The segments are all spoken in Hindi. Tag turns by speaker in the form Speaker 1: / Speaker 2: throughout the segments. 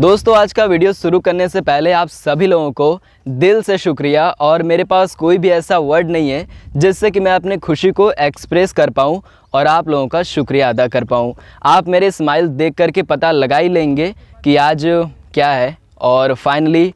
Speaker 1: दोस्तों आज का वीडियो शुरू करने से पहले आप सभी लोगों को दिल से शुक्रिया और मेरे पास कोई भी ऐसा वर्ड नहीं है जिससे कि मैं अपनी खुशी को एक्सप्रेस कर पाऊँ और आप लोगों का शुक्रिया अदा कर पाऊँ आप मेरे स्माइल देख कर के पता लगा ही लेंगे कि आज क्या है और फाइनली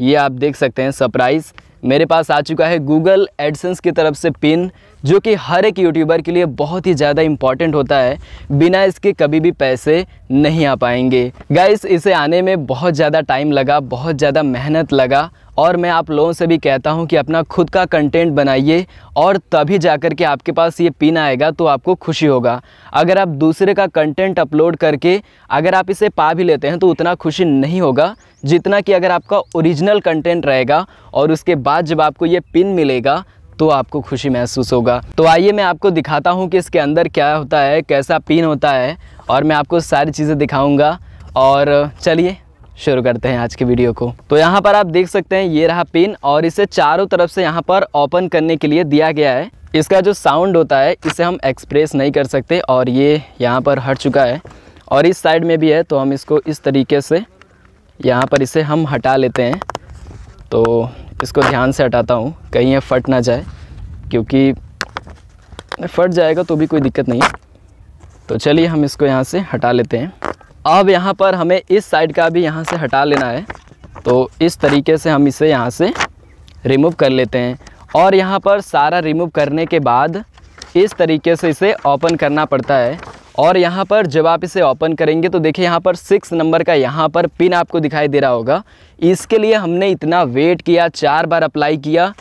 Speaker 1: ये आप देख सकते हैं सरप्राइज़ मेरे पास आ चुका है गूगल एडसेंस की तरफ से पिन जो कि हर एक यूट्यूबर के लिए बहुत ही ज़्यादा इम्पॉर्टेंट होता है बिना इसके कभी भी पैसे नहीं आ पाएंगे गाइस इसे आने में बहुत ज़्यादा टाइम लगा बहुत ज़्यादा मेहनत लगा और मैं आप लोगों से भी कहता हूँ कि अपना खुद का कंटेंट बनाइए और तभी जा कर के आपके पास ये पिन आएगा तो आपको खुशी होगा अगर आप दूसरे का कंटेंट अपलोड करके अगर आप इसे पा भी लेते हैं तो उतना खुशी नहीं होगा जितना कि अगर आपका ओरिजिनल कंटेंट रहेगा और उसके बाद जब आपको ये पिन मिलेगा तो आपको खुशी महसूस होगा तो आइए मैं आपको दिखाता हूँ कि इसके अंदर क्या होता है कैसा पिन होता है और मैं आपको सारी चीज़ें दिखाऊँगा और चलिए शुरू करते हैं आज की वीडियो को तो यहाँ पर आप देख सकते हैं ये रहा पिन और इसे चारों तरफ से यहाँ पर ओपन करने के लिए दिया गया है इसका जो साउंड होता है इसे हम एक्सप्रेस नहीं कर सकते और ये यहाँ पर हट चुका है और इस साइड में भी है तो हम इसको इस तरीके से यहाँ पर इसे हम हटा लेते हैं तो इसको ध्यान से हटाता हूँ कहीं ये फट ना जाए क्योंकि फट जाएगा तो भी कोई दिक्कत नहीं तो चलिए हम इसको यहाँ से हटा लेते हैं अब यहाँ पर हमें इस साइड का भी यहाँ से हटा लेना है तो इस तरीके से हम इसे यहाँ से रिमूव कर लेते हैं और यहाँ पर सारा रिमूव करने के बाद इस तरीके से इसे ओपन करना पड़ता है और यहाँ पर जब आप इसे ओपन करेंगे तो देखिए यहाँ पर सिक्स नंबर का यहाँ पर पिन आपको दिखाई दे रहा होगा इसके लिए हमने इतना वेट किया चार बार अप्लाई किया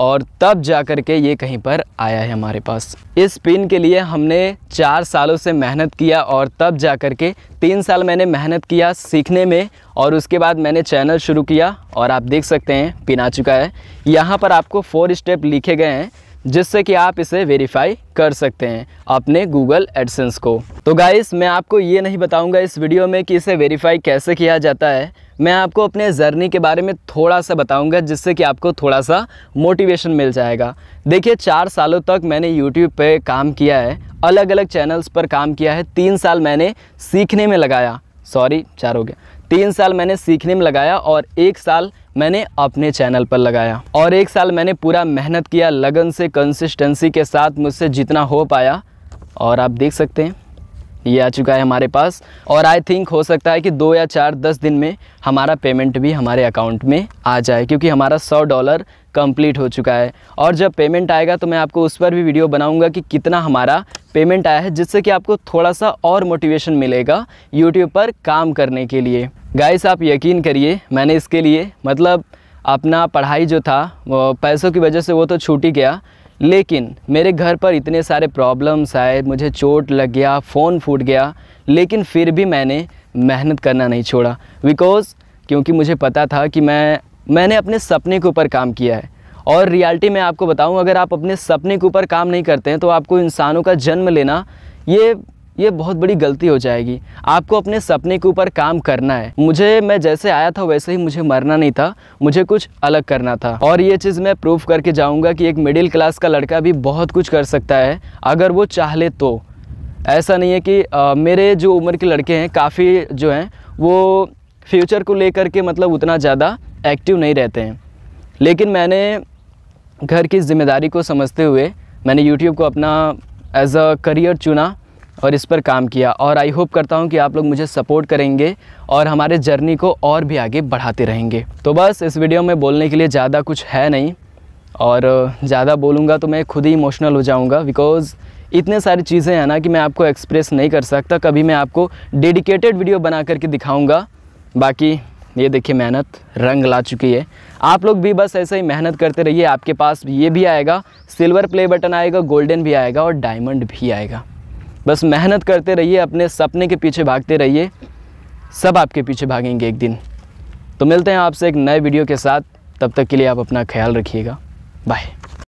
Speaker 1: और तब जा कर के ये कहीं पर आया है हमारे पास इस पिन के लिए हमने चार सालों से मेहनत किया और तब जा कर के तीन साल मैंने मेहनत किया सीखने में और उसके बाद मैंने चैनल शुरू किया और आप देख सकते हैं पिन आ चुका है यहाँ पर आपको फोर स्टेप लिखे गए हैं जिससे कि आप इसे वेरीफाई कर सकते हैं अपने गूगल एडसेंस को तो गाइस मैं आपको ये नहीं बताऊंगा इस वीडियो में कि इसे वेरीफाई कैसे किया जाता है मैं आपको अपने जर्नी के बारे में थोड़ा सा बताऊंगा जिससे कि आपको थोड़ा सा मोटिवेशन मिल जाएगा देखिए चार सालों तक मैंने यूट्यूब पर काम किया है अलग अलग चैनल्स पर काम किया है तीन साल मैंने सीखने में लगाया सॉरी चार हो गया तीन साल मैंने सीखने में लगाया और एक साल मैंने अपने चैनल पर लगाया और एक साल मैंने पूरा मेहनत किया लगन से कंसिस्टेंसी के साथ मुझसे जितना हो पाया और आप देख सकते हैं ये आ चुका है हमारे पास और आई थिंक हो सकता है कि दो या चार दस दिन में हमारा पेमेंट भी हमारे अकाउंट में आ जाए क्योंकि हमारा सौ डॉलर कंप्लीट हो चुका है और जब पेमेंट आएगा तो मैं आपको उस पर भी वीडियो बनाऊंगा कि कितना हमारा पेमेंट आया है जिससे कि आपको थोड़ा सा और मोटिवेशन मिलेगा यूट्यूब पर काम करने के लिए गाइस आप यकीन करिए मैंने इसके लिए मतलब अपना पढ़ाई जो था पैसों की वजह से वो तो छूट ही गया लेकिन मेरे घर पर इतने सारे प्रॉब्लम्स आए मुझे चोट लग गया फ़ोन फूट गया लेकिन फिर भी मैंने मेहनत करना नहीं छोड़ा बिकॉज़ क्योंकि मुझे पता था कि मैं मैंने अपने सपने के ऊपर काम किया है और रियलिटी में आपको बताऊं अगर आप अपने सपने के ऊपर काम नहीं करते हैं तो आपको इंसानों का जन्म लेना ये ये बहुत बड़ी गलती हो जाएगी आपको अपने सपने के ऊपर काम करना है मुझे मैं जैसे आया था वैसे ही मुझे मरना नहीं था मुझे कुछ अलग करना था और ये चीज़ मैं प्रूव करके जाऊँगा कि एक मिडिल क्लास का लड़का भी बहुत कुछ कर सकता है अगर वो चाह ले तो ऐसा नहीं है कि आ, मेरे जो उम्र के लड़के हैं काफ़ी जो हैं वो फ्यूचर को लेकर के मतलब उतना ज़्यादा एक्टिव नहीं रहते हैं लेकिन मैंने घर की जिम्मेदारी को समझते हुए मैंने यूट्यूब को अपना एज अ करियर चुना और इस पर काम किया और आई होप करता हूँ कि आप लोग मुझे सपोर्ट करेंगे और हमारे जर्नी को और भी आगे बढ़ाते रहेंगे तो बस इस वीडियो में बोलने के लिए ज़्यादा कुछ है नहीं और ज़्यादा बोलूँगा तो मैं खुद ही इमोशनल हो जाऊँगा बिकॉज़ इतने सारी चीज़ें हैं ना कि मैं आपको एक्सप्रेस नहीं कर सकता कभी मैं आपको डेडिकेटेड वीडियो बना करके दिखाऊँगा बाकी ये देखिए मेहनत रंग ला चुकी है आप लोग भी बस ऐसे ही मेहनत करते रहिए आपके पास ये भी आएगा सिल्वर प्ले बटन आएगा गोल्डन भी आएगा और डायमंड भी आएगा बस मेहनत करते रहिए अपने सपने के पीछे भागते रहिए सब आपके पीछे भागेंगे एक दिन तो मिलते हैं आपसे एक नए वीडियो के साथ तब तक के लिए आप अपना ख्याल रखिएगा बाय